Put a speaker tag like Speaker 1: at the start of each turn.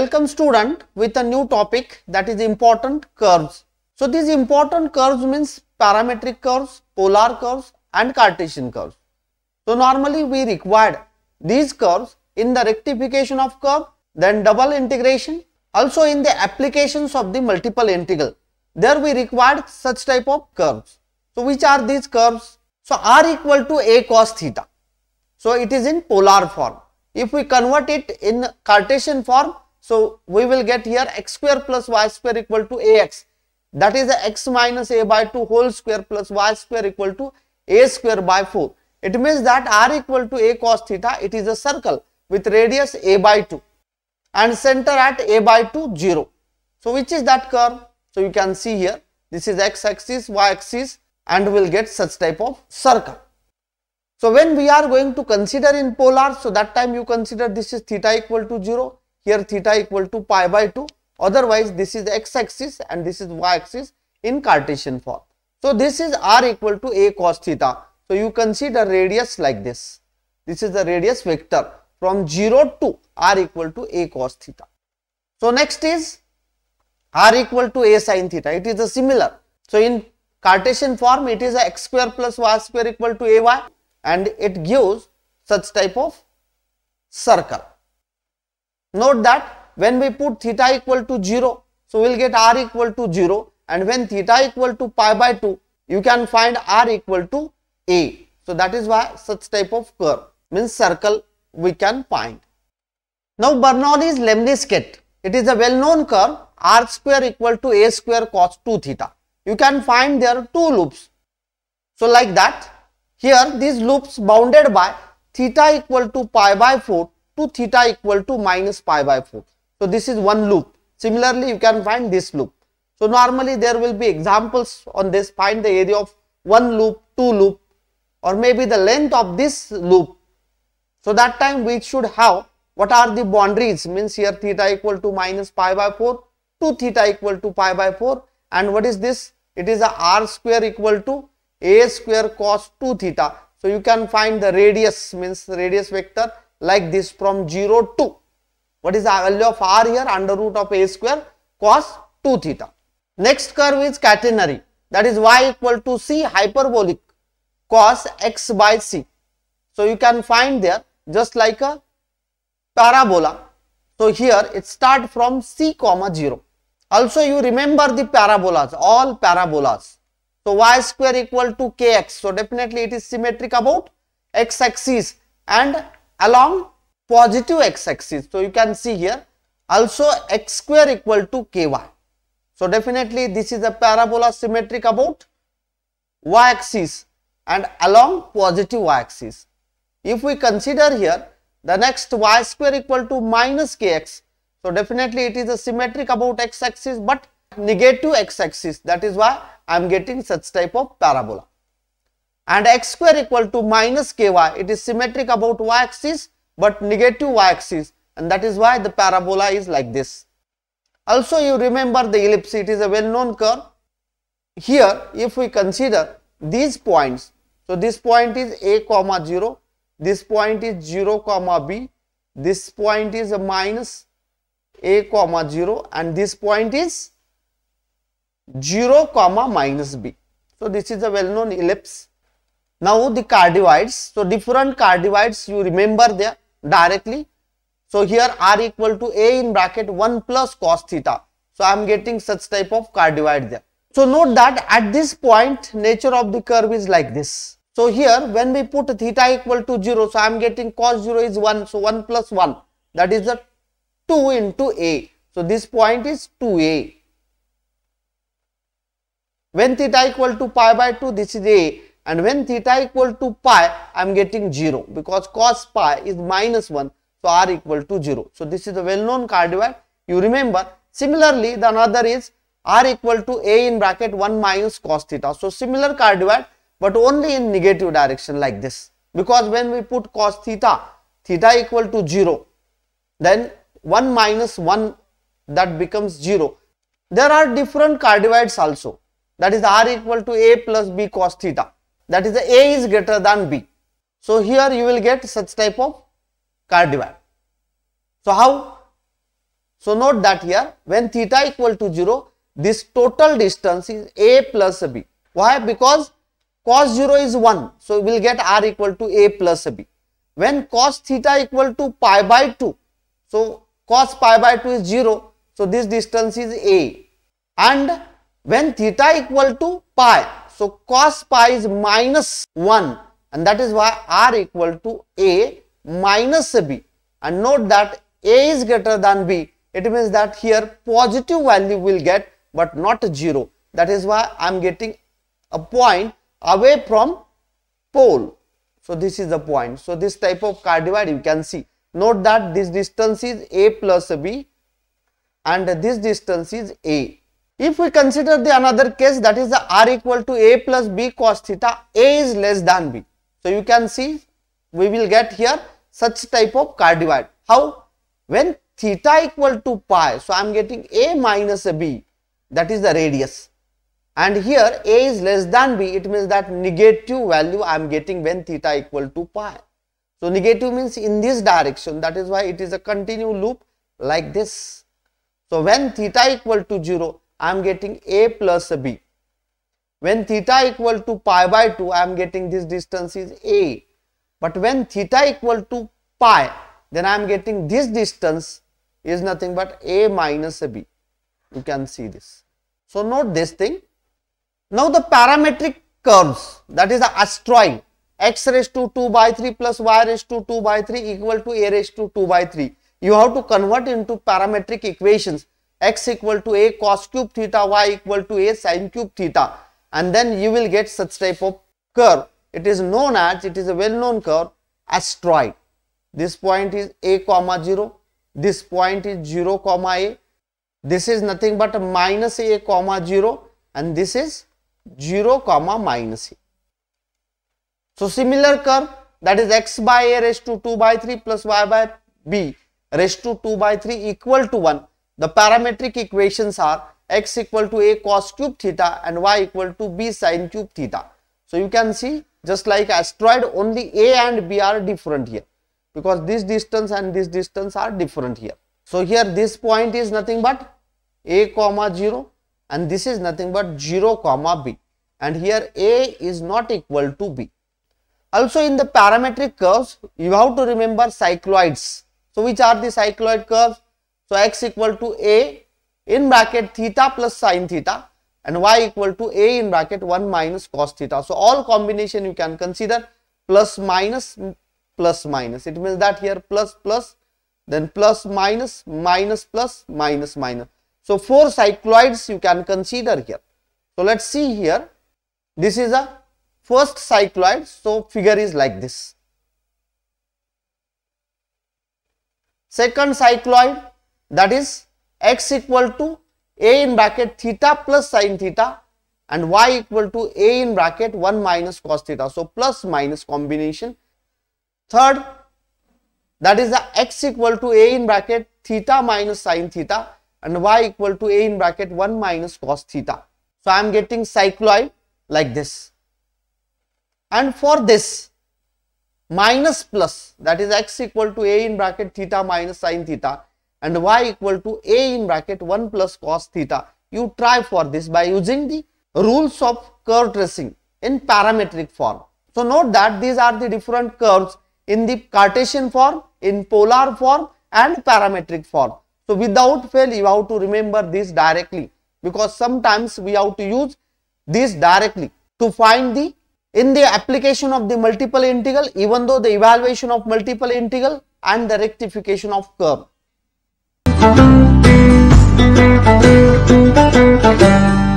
Speaker 1: Welcome student with a new topic that is important curves. So these important curves means parametric curves, polar curves and Cartesian curves. So normally we required these curves in the rectification of curve, then double integration, also in the applications of the multiple integral. There we required such type of curves. So which are these curves? So r equal to a cos theta. So it is in polar form. If we convert it in Cartesian form, so we will get here x square plus y square equal to ax. That is x minus a by 2 whole square plus y square equal to a square by 4. It means that r equal to a cos theta, it is a circle with radius a by 2 and center at a by 2, 0. So which is that curve? So you can see here, this is x axis, y axis and we will get such type of circle. So when we are going to consider in polar, so that time you consider this is theta equal to 0 here theta equal to pi by 2 otherwise this is x axis and this is y axis in Cartesian form. So this is r equal to a cos theta. So you consider radius like this. This is the radius vector from 0 to r equal to a cos theta. So next is r equal to a sin theta. It is a similar. So in Cartesian form it is a x square plus y square equal to ay and it gives such type of circle. Note that when we put theta equal to 0, so we'll get r equal to 0 and when theta equal to pi by 2, you can find r equal to a. So that is why such type of curve means circle we can find. Now Bernoulli's lemniscate. it is a well known curve r square equal to a square cos 2 theta. You can find there two loops. So like that, here these loops bounded by theta equal to pi by 4 to theta equal to minus pi by 4. So this is one loop. Similarly, you can find this loop. So normally there will be examples on this. Find the area of one loop, two loop or maybe the length of this loop. So that time we should have what are the boundaries means here theta equal to minus pi by 4 to theta equal to pi by 4 and what is this? It is a r square equal to a square cos 2 theta. So you can find the radius means radius vector like this from 0 to what is the value of r here under root of a square cos 2 theta. Next curve is catenary that is y equal to c hyperbolic cos x by c. So you can find there just like a parabola. So here it start from c comma 0. Also you remember the parabolas all parabolas. So y square equal to kx. So definitely it is symmetric about x axis and along positive x-axis. So, you can see here also x square equal to ky. So, definitely this is a parabola symmetric about y-axis and along positive y-axis. If we consider here the next y square equal to minus kx. So, definitely it is a symmetric about x-axis but negative x-axis that is why I am getting such type of parabola and x square equal to minus ky. It is symmetric about y axis but negative y axis and that is why the parabola is like this. Also you remember the ellipse, it is a well known curve. Here if we consider these points, so this point is a comma 0, this point is 0 comma b, this point is a minus a comma 0 and this point is 0 comma minus b. So this is a well known ellipse now the cardioids, so different cardioids you remember there directly. So here R equal to A in bracket 1 plus cos theta. So I am getting such type of cardioid there. So note that at this point nature of the curve is like this. So here when we put theta equal to 0, so I am getting cos 0 is 1. So 1 plus 1 that is the 2 into A. So this point is 2A. When theta equal to pi by 2 this is A and when theta equal to pi, I am getting 0 because cos pi is minus 1. So, r equal to 0. So, this is a well-known cardioid. You remember. Similarly, the another is r equal to a in bracket 1 minus cos theta. So, similar cardioid but only in negative direction like this. Because when we put cos theta, theta equal to 0, then 1 minus 1 that becomes 0. There are different cardioids also. That is r equal to a plus b cos theta that is the A is greater than B. So, here you will get such type of car divide. So, how? So, note that here when theta equal to 0, this total distance is A plus B. Why? Because cos 0 is 1. So, we will get R equal to A plus B. When cos theta equal to pi by 2, so cos pi by 2 is 0. So, this distance is A. And when theta equal to pi, so cos pi is minus 1 and that is why r equal to a minus b and note that a is greater than b it means that here positive value will get but not 0 that is why I am getting a point away from pole. So this is the point. So this type of cardioid you can see. Note that this distance is a plus b and this distance is a. If we consider the another case that is the r equal to a plus b cos theta, a is less than b. So you can see we will get here such type of cardioid. How? When theta equal to pi, so I am getting a minus a b that is the radius and here a is less than b it means that negative value I am getting when theta equal to pi. So negative means in this direction that is why it is a continuous loop like this. So when theta equal to 0 I am getting a plus b. When theta equal to pi by 2, I am getting this distance is a. But when theta equal to pi, then I am getting this distance is nothing but a minus b. You can see this. So, note this thing. Now, the parametric curves that is the asteroid x raised to 2 by 3 plus y raised to 2 by 3 equal to a raised to 2 by 3. You have to convert into parametric equations x equal to a cos cube theta, y equal to a sine cube theta and then you will get such type of curve. It is known as, it is a well known curve asteroid. This point is a comma 0, this point is 0 comma a, this is nothing but a minus a comma 0 and this is 0 comma minus a. So, similar curve that is x by a raised to 2 by 3 plus y by b raised to 2 by 3 equal to 1 the parametric equations are x equal to a cos cube theta and y equal to b sine cube theta. So you can see just like asteroid only a and b are different here because this distance and this distance are different here. So here this point is nothing but a comma 0 and this is nothing but 0 comma b and here a is not equal to b. Also in the parametric curves you have to remember cycloids. So which are the cycloid curves? So x equal to a in bracket theta plus sine theta and y equal to a in bracket 1 minus cos theta. So all combination you can consider plus minus plus minus. It means that here plus plus then plus minus minus plus minus minus. So four cycloids you can consider here. So let's see here. This is a first cycloid. So figure is like this. Second cycloid that is x equal to a in bracket theta plus sine theta and y equal to a in bracket 1 minus cos theta. So, plus minus combination. Third, that is the x equal to a in bracket theta minus sine theta and y equal to a in bracket 1 minus cos theta. So, I am getting cycloid like this. And for this minus plus that is x equal to a in bracket theta minus sine theta and y equal to a in bracket 1 plus cos theta. You try for this by using the rules of curve tracing in parametric form. So note that these are the different curves in the Cartesian form, in polar form and parametric form. So without fail you have to remember this directly because sometimes we have to use this directly to find the in the application of the multiple integral even though the evaluation of multiple integral and the rectification of curve. 啊。